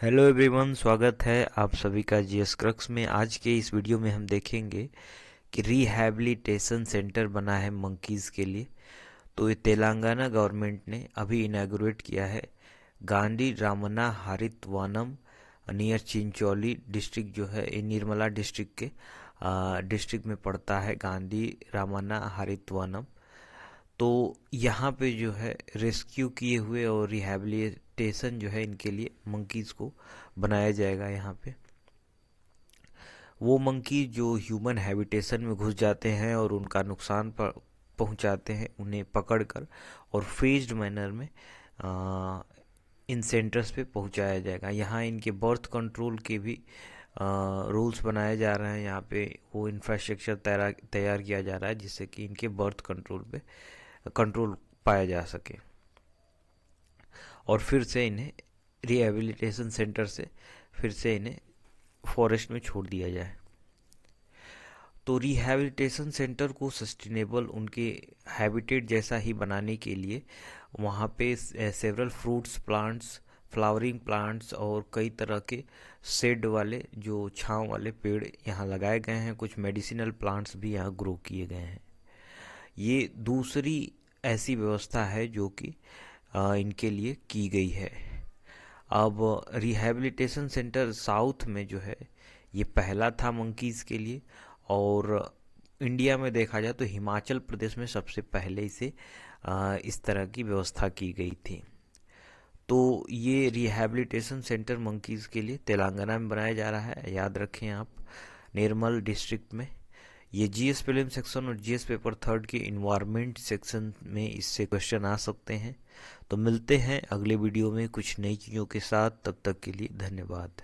hello everyone स्वागत है आप सभी का जीएस क्रक्स में आज के इस वीडियो में हम देखेंगे कि रिहैबिलिटेशन सेंटर बना है मंकीज़ के लिए तो ये तेलंगाना गवर्नमेंट ने अभी इनाग्रेट किया है गांधी रामना हरित वानम नियर चिंचौली डिस्ट्रिक्ट जो है ये निर्मला डिस्ट्रिक्ट के डिस्ट्रिक्ट में पड़ता है गांधी रामना हरित वानम तो यहाँ पे जो है रेस्क्यू किए हुए और रिहेबिलिटेशन जो है इनके लिए मंकीज़ को बनाया जाएगा यहाँ पे वो मंकी जो ह्यूमन हैबिटेशन में घुस जाते हैं और उनका नुकसान पहुँचाते हैं उन्हें पकड़कर और फेज्ड मैनर में आ, इन सेंटर्स पे पहुंचाया जाएगा यहाँ इनके बर्थ कंट्रोल के भी रूल्स बनाए जा रहे हैं यहाँ पे वो इंफ्रास्ट्रक्चर तैयार तैयार किया जा रहा है जिससे कि इनके बर्थ कंट्रोल पे कंट्रोल पाया जा सके और फिर से इन्हें रिहेबिलिटेशन सेंटर से फिर से इन्हें फॉरेस्ट में छोड़ दिया जाए तो रिहेबिलिटेशन सेंटर को सस्टेनेबल उनके हैबिटेट जैसा ही बनाने के लिए वहाँ पे several fruits plants flowering plants और कई तरह के शेड वाले जो छांव वाले पेड़ यहाँ लगाए गए हैं कुछ मेडिसिनल प्लांट्स भी यहाँ ग्रो किए गए हैं ये दूसरी ऐसी व्यवस्था है जो कि इनके लिए की गई है अब रिहैबिलिटेशन सेंटर साउथ में जो है ये पहला था मंकीज़ के लिए और इंडिया में देखा जाए तो हिमाचल प्रदेश में सबसे पहले इसे इस तरह की व्यवस्था की गई थी तो ये रिहैबिलिटेशन सेंटर मंकीज़ के लिए तेलंगाना में बनाया जा रहा है याद रखें आप निर्मल डिस्ट्रिक्ट में ये जीएस प्रीलिम सेक्शन और जीएस पेपर थर्ड के इन्वायरमेंट सेक्शन में इससे क्वेश्चन आ सकते हैं तो मिलते हैं अगले वीडियो में कुछ नई चीज़ों के साथ तब तक के लिए धन्यवाद